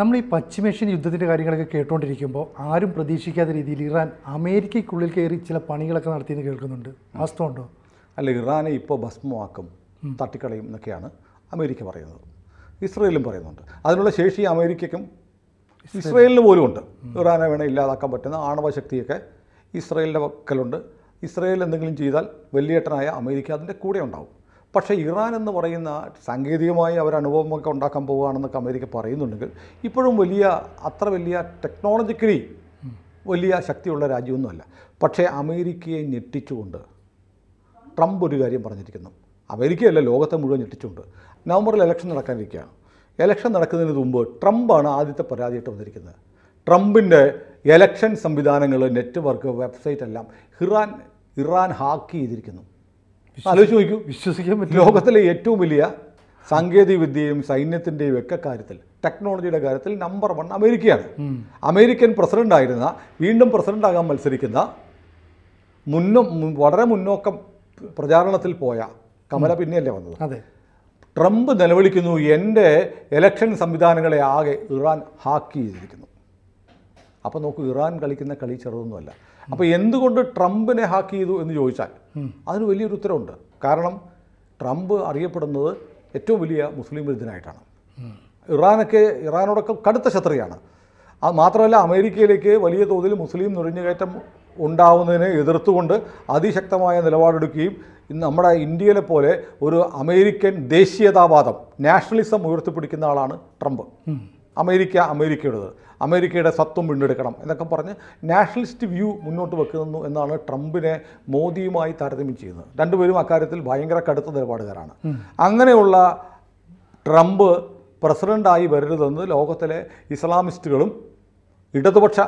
നമ്മൾ ഈ പശ്ചിമേഷ്യൻ യുദ്ധത്തിൻ്റെ കാര്യങ്ങളൊക്കെ കേട്ടുകൊണ്ടിരിക്കുമ്പോൾ ആരും പ്രതീക്ഷിക്കാത്ത രീതിയിൽ ഇറാൻ അമേരിക്കയ്ക്കുള്ളിൽ കയറി ചില പണികളൊക്കെ നടത്തിയെന്ന് കേൾക്കുന്നുണ്ട് വാസ്തവമുണ്ടോ അല്ല ഇറാനെ ഇപ്പോൾ ഭസ്മമാക്കും തട്ടിക്കളയും എന്നൊക്കെയാണ് അമേരിക്ക പറയുന്നത് ഇസ്രയേലും പറയുന്നുണ്ട് അതിനുള്ള ശേഷി അമേരിക്കയ്ക്കും ഇസ്രയേലിന് പോലും ഉണ്ട് ഇറാനെ വേണം ഇല്ലാതാക്കാൻ പറ്റുന്ന ആണവശക്തിയൊക്കെ ഇസ്രയേലിൻ്റെ പക്കലുണ്ട് ഇസ്രയേൽ എന്തെങ്കിലും ചെയ്താൽ വലിയേട്ടനായ അമേരിക്ക അതിൻ്റെ കൂടെ ഉണ്ടാവും പക്ഷേ ഇറാൻ എന്ന് പറയുന്ന സാങ്കേതികമായി അവർ അനുഭവമൊക്കെ ഉണ്ടാക്കാൻ പോവുകയാണെന്നൊക്കെ അമേരിക്ക പറയുന്നുണ്ടെങ്കിൽ ഇപ്പോഴും വലിയ അത്ര വലിയ ടെക്നോളജിക്കലി വലിയ ശക്തിയുള്ള രാജ്യമൊന്നുമല്ല പക്ഷേ അമേരിക്കയെ ഞെട്ടിച്ചുകൊണ്ട് ട്രംപ് ഒരു കാര്യം പറഞ്ഞിരിക്കുന്നു അമേരിക്കയല്ല ലോകത്തെ മുഴുവൻ ഞെട്ടിച്ചുകൊണ്ട് നവംബറിൽ ഇലക്ഷൻ നടക്കാനിരിക്കുകയാണ് ഇലക്ഷൻ നടക്കുന്നതിന് മുമ്പ് ട്രംപാണ് ആദ്യത്തെ പരാതിയായിട്ട് വന്നിരിക്കുന്നത് ട്രംപിൻ്റെ ഇലക്ഷൻ സംവിധാനങ്ങൾ നെറ്റ്വർക്ക് വെബ്സൈറ്റ് എല്ലാം ഇറാൻ ഇറാൻ ഹാക്ക് ചെയ്തിരിക്കുന്നു ആലോചിച്ച് നോക്കൂ വിശ്വസിക്കാൻ പറ്റും ലോകത്തിലെ ഏറ്റവും വലിയ സാങ്കേതിക വിദ്യയും സൈന്യത്തിൻ്റെയും ഒക്കെ കാര്യത്തിൽ ടെക്നോളജിയുടെ കാര്യത്തിൽ നമ്പർ വൺ അമേരിക്കയാണ് അമേരിക്കൻ പ്രസിഡന്റ് ആയിരുന്ന വീണ്ടും പ്രസിഡന്റ് ആകാൻ മത്സരിക്കുന്ന മുന്നോ വളരെ മുന്നോക്കം പ്രചാരണത്തിൽ പോയ കമല പിന്നെയല്ലേ വന്നത് അതെ ട്രംപ് നിലവിളിക്കുന്നു എൻ്റെ ഇലക്ഷൻ സംവിധാനങ്ങളെ ആകെ ഇറാൻ ഹാക്ക് ചെയ്തിരിക്കുന്നു അപ്പോൾ നോക്കൂ ഇറാൻ കളിക്കുന്ന കളി ചെറുതൊന്നുമല്ല അപ്പോൾ എന്തുകൊണ്ട് ട്രംപിനെ ഹാക്ക് ചെയ്തു എന്ന് ചോദിച്ചാൽ അതിന് വലിയൊരു ഉത്തരവുണ്ട് കാരണം ട്രംപ് അറിയപ്പെടുന്നത് ഏറ്റവും വലിയ മുസ്ലിം വിരുദ്ധനായിട്ടാണ് ഇറാനൊക്കെ ഇറാനോടൊക്കെ കടുത്ത ശത്രിയാണ് അത് മാത്രമല്ല അമേരിക്കയിലേക്ക് വലിയ തോതിൽ മുസ്ലിം നുഴഞ്ഞുകയറ്റം ഉണ്ടാവുന്നതിനെ എതിർത്തുകൊണ്ട് അതിശക്തമായ നിലപാടെടുക്കുകയും നമ്മുടെ ഇന്ത്യയിലെ പോലെ ഒരു അമേരിക്കൻ ദേശീയതാവാദം നാഷണലിസം ഉയർത്തിപ്പിടിക്കുന്ന ആളാണ് ട്രംപ് അമേരിക്ക അമേരിക്കയുടേത് അമേരിക്കയുടെ സത്വം വീണ്ടെടുക്കണം എന്നൊക്കെ പറഞ്ഞ് നാഷണലിസ്റ്റ് വ്യൂ മുന്നോട്ട് വെക്കുന്നു എന്നാണ് ട്രംപിനെ മോദിയുമായി താരതമ്യം ചെയ്യുന്നത് രണ്ടുപേരും അക്കാര്യത്തിൽ ഭയങ്കര കടുത്ത നിലപാടുകാരാണ് അങ്ങനെയുള്ള ട്രംപ് പ്രസിഡൻ്റായി വരരുതെന്ന് ലോകത്തിലെ ഇസ്ലാമിസ്റ്റുകളും ഇടതുപക്ഷ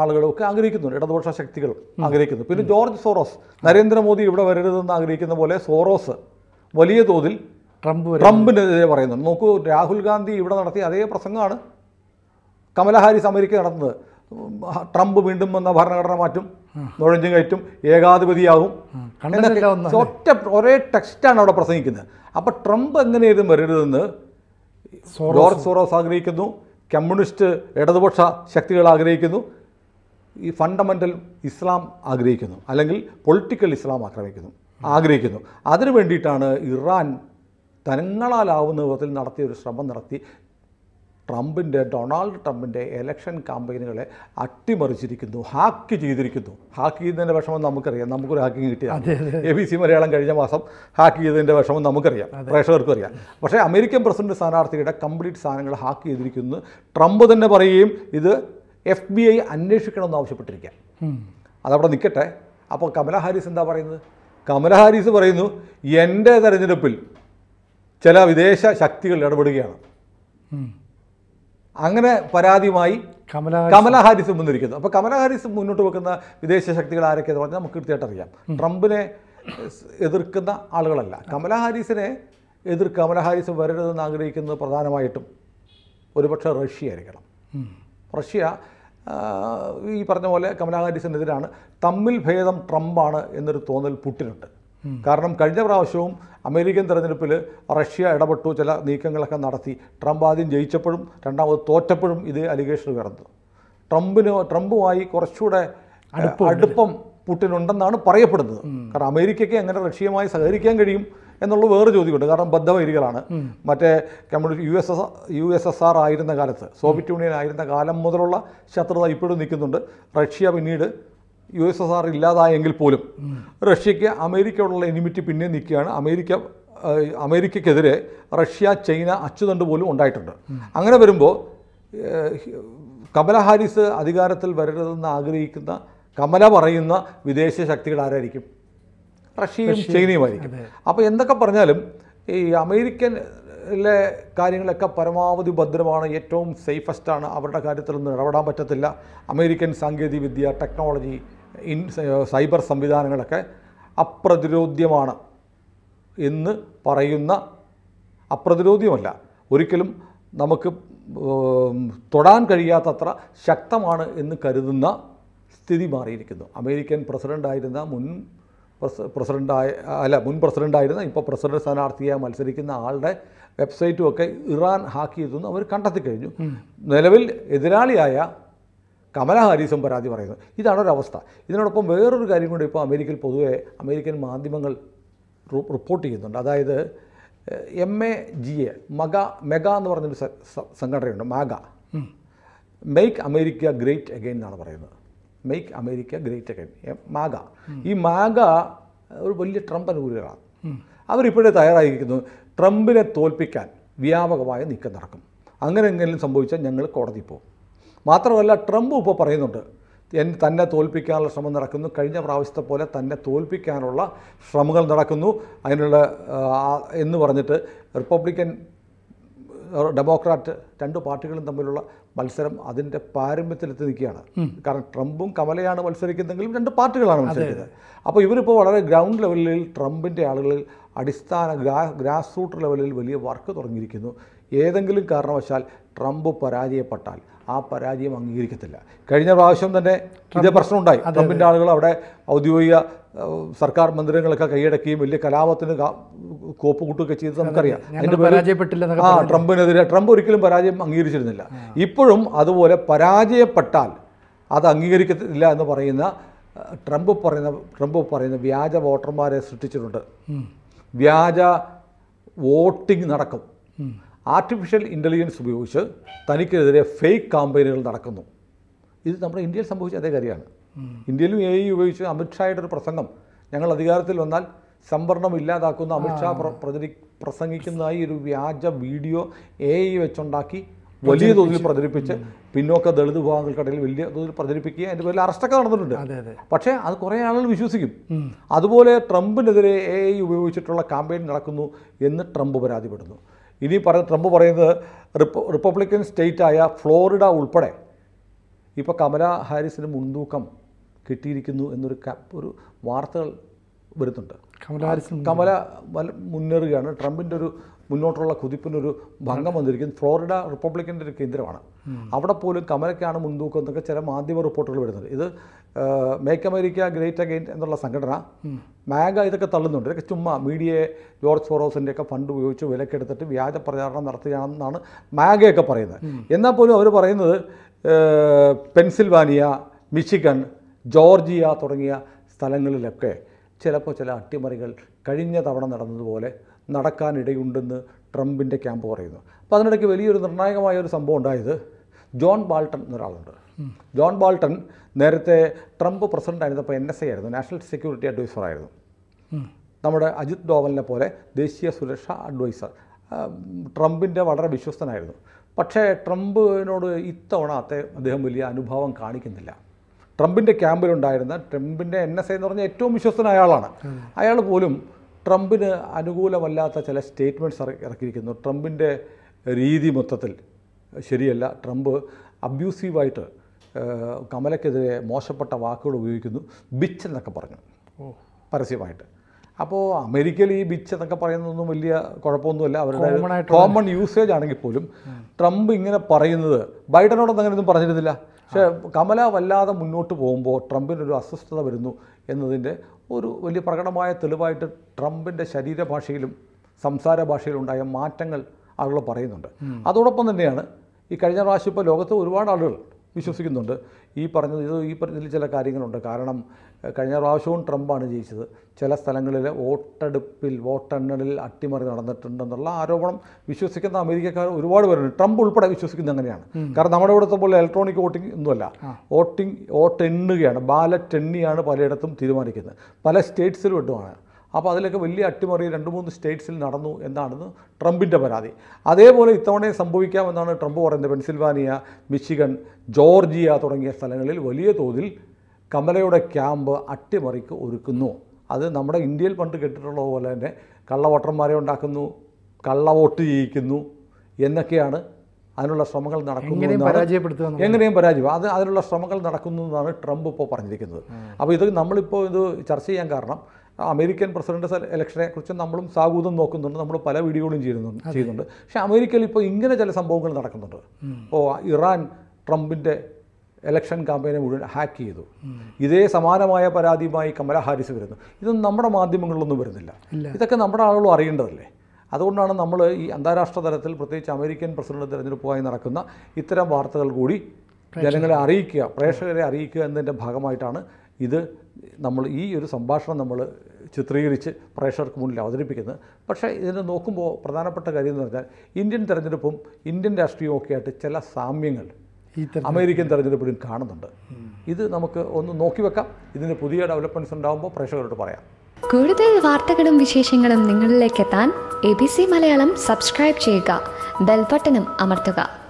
ആളുകളൊക്കെ ആഗ്രഹിക്കുന്നുണ്ട് ഇടതുപക്ഷ ശക്തികൾ ആഗ്രഹിക്കുന്നു പിന്നെ ജോർജ് സോറോസ് നരേന്ദ്രമോദി ഇവിടെ വരരുതെന്ന് ആഗ്രഹിക്കുന്ന പോലെ സോറോസ് വലിയ തോതിൽ ട്രംപ് ട്രംപിനെതിരെ പറയുന്നുണ്ട് നോക്കൂ രാഹുൽ ഗാന്ധി ഇവിടെ നടത്തിയ അതേ പ്രസംഗമാണ് കമല ഹാരിസ് അമേരിക്ക നടന്നത് ട്രംപ് വീണ്ടും വന്ന ഭരണഘടന മാറ്റും നുഴഞ്ഞു കയറ്റും ഏകാധിപതിയാകും ഒറ്റ ഒരേ ടെക്സ്റ്റാണ് അവിടെ പ്രസംഗിക്കുന്നത് അപ്പോൾ ട്രംപ് എങ്ങനെയായിരുന്നു വരരുതെന്ന് ജോർജ് സോറോസ് ആഗ്രഹിക്കുന്നു കമ്മ്യൂണിസ്റ്റ് ഇടതുപക്ഷ ശക്തികൾ ആഗ്രഹിക്കുന്നു ഈ ഫണ്ടമെൻ്റൽ ഇസ്ലാം ആഗ്രഹിക്കുന്നു അല്ലെങ്കിൽ പൊളിറ്റിക്കൽ ഇസ്ലാം ആക്രമിക്കുന്നു ആഗ്രഹിക്കുന്നു അതിനു വേണ്ടിയിട്ടാണ് ഇറാൻ തങ്ങളാലാവുന്ന വിധത്തിൽ നടത്തിയ ഒരു ശ്രമം നടത്തി ട്രംപിൻ്റെ ഡൊണാൾഡ് ട്രംപിൻ്റെ എലക്ഷൻ ക്യാമ്പയിനുകളെ അട്ടിമറിച്ചിരിക്കുന്നു ഹാക്ക് ചെയ്തിരിക്കുന്നു ഹാക്ക് ചെയ്തതിൻ്റെ വിഷമം നമുക്കറിയാം നമുക്കൊരു ഹാക്കിങ് കിട്ടിയ എ ബി സി മലയാളം കഴിഞ്ഞ മാസം ഹാക്ക് ചെയ്തതിൻ്റെ വിഷമം നമുക്കറിയാം പ്രേക്ഷകർക്കും അറിയാം പക്ഷേ അമേരിക്കൻ പ്രസിഡന്റ് സ്ഥാനാർത്ഥിയുടെ കംപ്ലീറ്റ് സാധനങ്ങൾ ഹാക്ക് ചെയ്തിരിക്കുന്നു ട്രംപ് തന്നെ പറയുകയും ഇത് എഫ് ബി ഐ അന്വേഷിക്കണമെന്ന് ആവശ്യപ്പെട്ടിരിക്കുക അതവിടെ നിൽക്കട്ടെ അപ്പോൾ കമല ഹാരിസ് എന്താ പറയുന്നത് കമല ഹാരിസ് പറയുന്നു എൻ്റെ തെരഞ്ഞെടുപ്പിൽ ചില വിദേശ ശക്തികൾ ഇടപെടുകയാണ് അങ്ങനെ പരാതിയുമായി കമല ഹാരിസ് മുന്നിരിക്കുന്നു അപ്പോൾ കമല ഹാരിസ് മുന്നോട്ട് വെക്കുന്ന വിദേശ ശക്തികൾ ആരൊക്കെയെന്ന് പറഞ്ഞാൽ നമുക്ക് തീർച്ചയായിട്ടും അറിയാം ട്രംപിനെ എതിർക്കുന്ന ആളുകളല്ല കമല ഹാരിസിനെ എതിർ കമല ഹാരിസ് വരരുതെന്ന് ആഗ്രഹിക്കുന്നത് പ്രധാനമായിട്ടും ഒരുപക്ഷെ റഷ്യ ആയിരിക്കണം റഷ്യ ഈ പറഞ്ഞ പോലെ കമല ഹാരിസിനെതിരാണ് തമ്മിൽ ഭേദം ട്രംപാണ് എന്നൊരു തോന്നൽ പുട്ടിനുണ്ട് കാരണം കഴിഞ്ഞ പ്രാവശ്യവും അമേരിക്കൻ തെരഞ്ഞെടുപ്പിൽ റഷ്യ ഇടപെട്ടു ചില നീക്കങ്ങളൊക്കെ നടത്തി ട്രംപ് ആദ്യം ജയിച്ചപ്പോഴും രണ്ടാമത് തോറ്റപ്പോഴും ഇത് അലിഗേഷൻ ഉയർന്നു ട്രംപിന് ട്രംപുമായി കുറച്ചുകൂടെ അടുപ്പം പുട്ടിനുണ്ടെന്നാണ് പറയപ്പെടുന്നത് കാരണം അമേരിക്കയ്ക്ക് എങ്ങനെ റഷ്യയുമായി സഹകരിക്കാൻ കഴിയും എന്നുള്ളത് വേറെ ചോദ്യമുണ്ട് കാരണം ബദ്ധവൈരികളാണ് മറ്റേ communist U S S U S S R ആയിരുന്ന കാലത്ത് സോവിയറ്റ് യൂണിയൻ ആയിരുന്ന കാലം മുതലുള്ള ശത്രുത ഇപ്പോഴും നിൽക്കുന്നുണ്ട് റഷ്യ പിന്നീട് യു എസ് എസ് ആർ ഇല്ലാതായെങ്കിൽ പോലും റഷ്യക്ക് അമേരിക്കയോടുള്ള എനിമിറ്റി പിന്നെ നിൽക്കുകയാണ് അമേരിക്ക അമേരിക്കക്കെതിരെ റഷ്യ ചൈന അച്ചുതണ്ട് പോലും ഉണ്ടായിട്ടുണ്ട് അങ്ങനെ വരുമ്പോൾ കമല ഹാരിസ് അധികാരത്തിൽ വരരുതെന്ന് ആഗ്രഹിക്കുന്ന കമല പറയുന്ന വിദേശ ശക്തികൾ ആരായിരിക്കും റഷ്യയും ചൈനയും ആയിരിക്കും അപ്പോൾ എന്തൊക്കെ പറഞ്ഞാലും ഈ അമേരിക്കൻ ിലെ കാര്യങ്ങളൊക്കെ പരമാവധി ഭദ്രമാണ് ഏറ്റവും സേഫസ്റ്റാണ് അവരുടെ കാര്യത്തിലൊന്നും ഇടപെടാൻ പറ്റത്തില്ല അമേരിക്കൻ സാങ്കേതികവിദ്യ ടെക്നോളജി ഇൻ സൈബർ സംവിധാനങ്ങളൊക്കെ അപ്രതിരോധ്യമാണ് എന്ന് പറയുന്ന അപ്രതിരോധ്യമല്ല ഒരിക്കലും നമുക്ക് തൊടാൻ കഴിയാത്തത്ര ശക്തമാണ് എന്ന് കരുതുന്ന സ്ഥിതി മാറിയിരിക്കുന്നു അമേരിക്കൻ പ്രസിഡൻ്റായിരുന്ന മുൻ പ്രസിഡൻ്റായ അല്ല മുൻ പ്രസിഡൻ്റായിരുന്ന ഇപ്പോൾ പ്രസിഡന്റ് സ്ഥാനാർത്ഥിയായി മത്സരിക്കുന്ന ആളുടെ വെബ്സൈറ്റുമൊക്കെ ഇറാൻ ഹാക്ക് ചെയ്തെന്ന് അവർ കണ്ടെത്തി കഴിഞ്ഞു നിലവിൽ എതിരാളിയായ കമല ഹാരിസും പരാതി പറയുന്നത് ഇതാണ് ഒരവസ്ഥ ഇതിനോടൊപ്പം വേറൊരു കാര്യം കൂടി ഇപ്പോൾ അമേരിക്കയിൽ പൊതുവെ അമേരിക്കൻ മാധ്യമങ്ങൾ റിപ്പോർട്ട് ചെയ്യുന്നുണ്ട് അതായത് M A G A MAGA mega എന്ന് പറഞ്ഞൊരു സംഘടനയുണ്ട് MAGA make America great again എന്നാണ് പറയുന്നത് make America great again MAGA ഈ മാഗ ഒരു വലിയ ട്രംപ് അനുകൂലികളാണ് അവരിപ്പോഴേ തയ്യാറായിരിക്കുന്നു ട്രംപിനെ തോൽപ്പിക്കാൻ വ്യാപകമായ നീക്കം നടക്കും അങ്ങനെ എന്തെങ്കിലും സംഭവിച്ചാൽ ഞങ്ങൾ കോടതി പോകും മാത്രമല്ല ട്രംപ് ഇപ്പോൾ പറയുന്നുണ്ട് തന്നെ തോൽപ്പിക്കാനുള്ള ശ്രമം നടക്കുന്നു കഴിഞ്ഞ പ്രാവശ്യത്തെ പോലെ തന്നെ തോൽപ്പിക്കാനുള്ള ശ്രമങ്ങൾ നടക്കുന്നു അതിനുള്ള എന്ന് പറഞ്ഞിട്ട് റിപ്പബ്ലിക്കൻ ഡെമോക്രാറ്റ് രണ്ട് പാർട്ടികളും തമ്മിലുള്ള മത്സരം അതിൻ്റെ പാരമ്പര്യത്തിലെത്തി നിൽക്കുകയാണ് കാരണം ട്രംപും കമലയാണ് മത്സരിക്കുന്നതെങ്കിലും രണ്ട് പാർട്ടികളാണ് മത്സരിക്കുന്നത് അപ്പോൾ ഇവരിപ്പോൾ വളരെ ഗ്രൗണ്ട് ലെവലിൽ ട്രംപിൻ്റെ ആളുകളിൽ അടിസ്ഥാന ഗ്രാസ് റൂട്ട് ലെവലിൽ വലിയ വർക്ക് തുടങ്ങിയിരിക്കുന്നു ഏതെങ്കിലും കാരണവശാൽ ട്രംപ് പരാജയപ്പെട്ടാൽ ആ പരാജയം അംഗീകരിക്കത്തില്ല കഴിഞ്ഞ പ്രാവശ്യം തന്നെ ഇതേ പ്രശ്നമുണ്ടായി ട്രംപിൻ്റെ ആളുകൾ അവിടെ ഔദ്യോഗിക സർക്കാർ മന്ദിരങ്ങളൊക്കെ കൈയടക്കുകയും വലിയ കലാപത്തിന് കോപ്പ് കൂട്ടുകയൊക്കെ ചെയ്ത് നമുക്കറിയാം അതിൻ്റെ പരാജയപ്പെട്ടില്ല ആ ട്രംപിനെതിരെ ട്രംപ് ഒരിക്കലും പരാജയം അംഗീകരിച്ചിരുന്നില്ല ഇപ്പോഴും അതുപോലെ പരാജയപ്പെട്ടാൽ അത് അംഗീകരിക്കത്തില്ല എന്ന് പറയുന്ന ട്രംപ് പറയുന്ന ട്രംപ് പറയുന്ന വ്യാജ വോട്ടർമാരെ സൃഷ്ടിച്ചിട്ടുണ്ട് വ്യാജ വോട്ടിംഗ് നടക്കും ആർട്ടിഫിഷ്യൽ ഇൻ്റലിജൻസ് ഉപയോഗിച്ച് തനിക്കെതിരെ ഫേക്ക് കാമ്പയിനുകൾ നടക്കുന്നു ഇത് നമ്മുടെ ഇന്ത്യയിൽ സംഭവിച്ച അതേ കാര്യമാണ് ഇന്ത്യയിലും എ ഐ ഉപയോഗിച്ച് അമിത്ഷായുടെ ഒരു പ്രസംഗം ഞങ്ങൾ അധികാരത്തിൽ വന്നാൽ സംവരണം ഇല്ലാതാക്കുന്ന അമിത്ഷാ പ്രചരി പ്രസംഗിക്കുന്നതായി ഒരു വ്യാജ വീഡിയോ എ ഐ വെച്ചുണ്ടാക്കി വലിയ തോതിൽ പ്രചരിപ്പിച്ച് പിന്നോക്ക ദളിത് വിഭാഗങ്ങൾക്കിടയിൽ വലിയ തോതിൽ പ്രചരിപ്പിക്കുക അതിൻ്റെ പേരിൽ അറസ്റ്റൊക്കെ നടന്നിട്ടുണ്ട് പക്ഷേ അത് കുറേ ആളുകൾ വിശ്വസിക്കും അതുപോലെ ട്രംപിനെതിരെ എ ഐ ഉപയോഗിച്ചിട്ടുള്ള കാമ്പയിൻ നടക്കുന്നു എന്ന് ട്രംപ് പരാതിപ്പെടുന്നു ഇനി പറ ട്രംപ് പറയുന്നത് റിപ്പബ്ലിക്കൻ സ്റ്റേറ്റായ ഫ്ലോറിഡ ഉൾപ്പെടെ ഇപ്പോൾ കമല ഹാരിസിന് മുൻതൂക്കം കിട്ടിയിരിക്കുന്നു എന്നൊരു ഒരു വാർത്തകൾ വരുന്നുണ്ട് കമല ഹാരിസ് കമല മുന്നേറുകയാണ് ട്രംപിൻ്റെ ഒരു മുന്നോട്ടുള്ള കുതിപ്പിനൊരു ഭംഗം വന്നിരിക്കുന്നത് ഫ്ലോറിഡ റിപ്പബ്ലിക്കൻ്റെ ഒരു കേന്ദ്രമാണ് അവിടെ പോലും കമലയ്ക്കാണ് മുൻതൂക്കം എന്നൊക്കെ ചില മാധ്യമ റിപ്പോർട്ടുകൾ വരുന്നത് ഇത് മേക്ക് അമേരിക്ക ഗ്രേറ്റ് അഗെയിൻ എന്നുള്ള സംഘടന മാഗ ഇതൊക്കെ തള്ളുന്നുണ്ട് ഇതൊക്കെ ചുമ്മാ മീഡിയയെ ജോർജ് ഫോറോസിൻ്റെ ഒക്കെ ഫണ്ട് ഉപയോഗിച്ച് വിലക്കെടുത്തിട്ട് വ്യാജ പ്രചാരണം നടത്തുകയാണെന്നാണ് മാഗയൊക്കെ പറയുന്നത് എന്നാൽ പോലും അവർ പറയുന്നത് പെൻസിൽവാനിയ മിഷിഗൺ ജോർജിയ തുടങ്ങിയ സ്ഥലങ്ങളിലൊക്കെ ചിലപ്പോൾ ചില അട്ടിമറികൾ കഴിഞ്ഞ തവണ നടന്നതുപോലെ നടക്കാനിടയുണ്ടെന്ന് ട്രംപിൻ്റെ ക്യാമ്പ് പറയുന്നു അപ്പോൾ അതിനിടയ്ക്ക് വലിയൊരു നിർണായകമായ ഒരു സംഭവം ഉണ്ടായത് ജോൺ ബാൾട്ടൺ എന്നൊരാളുണ്ട് ജോൺ ബാൾട്ടൺ നേരത്തെ ട്രംപ് പ്രസിഡന്റ് ആയിരുന്നപ്പോൾ എൻ എസ് എ ആയിരുന്നു നാഷണൽ സെക്യൂരിറ്റി അഡ്വൈസർ ആയിരുന്നു നമ്മുടെ അജിത് ഡോവലിനെ പോലെ ദേശീയ സുരക്ഷാ അഡ്വൈസർ ട്രംപിൻ്റെ വളരെ വിശ്വസ്തനായിരുന്നു പക്ഷേ ട്രംപിനോട് ഇത്തവണ അദ്ദേഹം വലിയ അനുഭാവം കാണിക്കുന്നില്ല ട്രംപിൻ്റെ ക്യാമ്പിലുണ്ടായിരുന്ന ട്രംപിൻ്റെ എൻ എസ് എന്ന് പറഞ്ഞ ഏറ്റവും വിശ്വസ്തനായ ആളാണ് അയാൾ പോലും ട്രംപിന് അനുകൂലമല്ലാത്ത ചില സ്റ്റേറ്റ്മെൻറ്റ്സ് ഇറക്കിയിരിക്കുന്നു ട്രംപിൻ്റെ രീതി മൊത്തത്തിൽ ശരിയല്ല ട്രംപ് അബ്യൂസീവായിട്ട് കമലക്കെതിരെ മോശപ്പെട്ട വാക്കുകൾ ഉപയോഗിക്കുന്നു ബിച്ച് എന്നൊക്കെ പറഞ്ഞു പരസ്യമായിട്ട് അപ്പോൾ അമേരിക്കയിൽ ഈ ബിച്ച് എന്നൊക്കെ പറയുന്നതൊന്നും വലിയ കുഴപ്പമൊന്നുമില്ല അവരുടെ കോമൺ യൂസേജ് ആണെങ്കിൽ പോലും ട്രംപ് ഇങ്ങനെ പറയുന്നത് ബൈഡനോടൊന്നും അങ്ങനെയൊന്നും പറഞ്ഞിരുന്നില്ല പക്ഷേ കമല വല്ലാതെ മുന്നോട്ട് പോകുമ്പോൾ ട്രംപിനൊരു അസ്വസ്ഥത വരുന്നു എന്നതിൻ്റെ ഒരു വലിയ പ്രകടമായ തെളിവായിട്ട് ട്രംപിൻ്റെ ശരീരഭാഷയിലും സംസാര ഉണ്ടായ മാറ്റങ്ങൾ ആളുകൾ പറയുന്നുണ്ട് അതോടൊപ്പം തന്നെയാണ് ഈ കഴിഞ്ഞ പ്രാവശ്യം ഇപ്പോൾ ലോകത്ത് ഒരുപാട് ആളുകൾ വിശ്വസിക്കുന്നുണ്ട് ഈ പറഞ്ഞത് ഇത് ഈ പറഞ്ഞതിൽ ചില കാര്യങ്ങളുണ്ട് കാരണം കഴിഞ്ഞ പ്രാവശ്യവും ട്രംപാണ് ജയിച്ചത് ചില സ്ഥലങ്ങളിൽ വോട്ടെടുപ്പിൽ വോട്ടെണ്ണലിൽ അട്ടിമറി നടന്നിട്ടുണ്ടെന്നുള്ള ആരോപണം വിശ്വസിക്കുന്ന അമേരിക്കക്കാർ ഒരുപാട് പേരുണ്ട് ട്രംപ് ഉൾപ്പെടെ വിശ്വസിക്കുന്നത് അങ്ങനെയാണ് കാരണം നമ്മുടെ ഇവിടുത്തെ പോലെ ഇലക്ട്രോണിക് വോട്ടിംഗ് ഒന്നുമല്ല വോട്ടിംഗ് വോട്ടെണ്ണുകയാണ് ബാലറ്റ് എണ്ണിയാണ് പലയിടത്തും തീരുമാനിക്കുന്നത് പല സ്റ്റേറ്റ്സിലും ഇട്ടുമാണ് അപ്പോൾ അതിലൊക്കെ വലിയ അട്ടിമറി രണ്ട് മൂന്ന് സ്റ്റേറ്റ്സിൽ നടന്നു എന്നാണെന്ന് ട്രംപിൻ്റെ പരാതി അതേപോലെ ഇത്തവണയും സംഭവിക്കാമെന്നാണ് ട്രംപ് പറയുന്നത് പെൻസിൽവാനിയ മിച്ചിഗൺ ജോർജിയ തുടങ്ങിയ സ്ഥലങ്ങളിൽ വലിയ തോതിൽ കമലയുടെ ക്യാമ്പ് അട്ടിമറിക്ക് ഒരുക്കുന്നു അത് നമ്മുടെ ഇന്ത്യയിൽ പണ്ട് കേട്ടിട്ടുള്ള പോലെ തന്നെ കള്ളവോട്ടർമാരെ ഉണ്ടാക്കുന്നു കള്ളവോട്ട് ചെയ്യിക്കുന്നു എന്നൊക്കെയാണ് അതിനുള്ള ശ്രമങ്ങൾ നടക്കുന്നു പരാജയപ്പെടുത്തുക എങ്ങനെയും പരാജയം അത് അതിനുള്ള ശ്രമങ്ങൾ നടക്കുന്നു എന്നാണ് ട്രംപ് ഇപ്പോൾ പറഞ്ഞിരിക്കുന്നത് അപ്പോൾ ഇത് നമ്മളിപ്പോൾ ഇത് ചർച്ച ചെയ്യാൻ കാരണം അമേരിക്കൻ പ്രസിഡന്റ് ഇലക്ഷനെ കുറിച്ച് നമ്മളും സാഗൂതം നോക്കുന്നുണ്ട് നമ്മൾ പല വീഡിയോകളും ചെയ്യുന്നുണ്ട് ചെയ്യുന്നുണ്ട് പക്ഷേ അമേരിക്കയിൽ ഇപ്പോൾ ഇങ്ങനെ ചില സംഭവങ്ങൾ നടക്കുന്നുണ്ട് ഇപ്പോൾ ഇറാൻ ട്രംപിൻ്റെ ഇലക്ഷൻ ക്യാമ്പയിനെ മുഴുവൻ ഹാക്ക് ചെയ്തു ഇതേ സമാനമായ പരാതിയുമായി കമല ഹാരിസ് വരുന്നു ഇതൊന്നും നമ്മുടെ മാധ്യമങ്ങളിലൊന്നും വരുന്നില്ല ഇതൊക്കെ നമ്മുടെ ആളുകളും അറിയേണ്ടതല്ലേ അതുകൊണ്ടാണ് നമ്മൾ ഈ അന്താരാഷ്ട്ര തലത്തിൽ പ്രത്യേകിച്ച് അമേരിക്കൻ പ്രസിഡന്റ് തിരഞ്ഞെടുപ്പുമായി നടക്കുന്ന ഇത്തരം വാർത്തകൾ കൂടി ജനങ്ങളെ അറിയിക്കുക പ്രേക്ഷകരെ അറിയിക്കുക എന്നതിൻ്റെ ഭാഗമായിട്ടാണ് ഇത് നമ്മൾ ഈ ഒരു സംഭാഷണം നമ്മൾ ചിത്രീകരിച്ച് പ്രേക്ഷകർക്ക് മുന്നിൽ അവതരിപ്പിക്കുന്നത് പക്ഷേ ഇതിനെ നോക്കുമ്പോൾ പ്രധാനപ്പെട്ട കാര്യം എന്ന് പറഞ്ഞാൽ ഇന്ത്യൻ തെരഞ്ഞെടുപ്പും ഇന്ത്യൻ രാഷ്ട്രീയവും ഒക്കെ ആയിട്ട് ചില സാമ്യങ്ങൾ അമേരിക്കൻ തെരഞ്ഞെടുപ്പിലും കാണുന്നുണ്ട് ഇത് നമുക്ക് ഒന്ന് നോക്കി വെക്കാം ഇതിൻ്റെ പുതിയ ഡെവലപ്മെൻറ്റ്സ് ഉണ്ടാകുമ്പോൾ പ്രേക്ഷകരോട് പറയാം കൂടുതൽ വാർത്തകളും വിശേഷങ്ങളും നിങ്ങളിലേക്ക് എത്താൻ A B C Malayalam subscribe ചെയ്യുക ബെൽബട്ടനും അമർത്തുക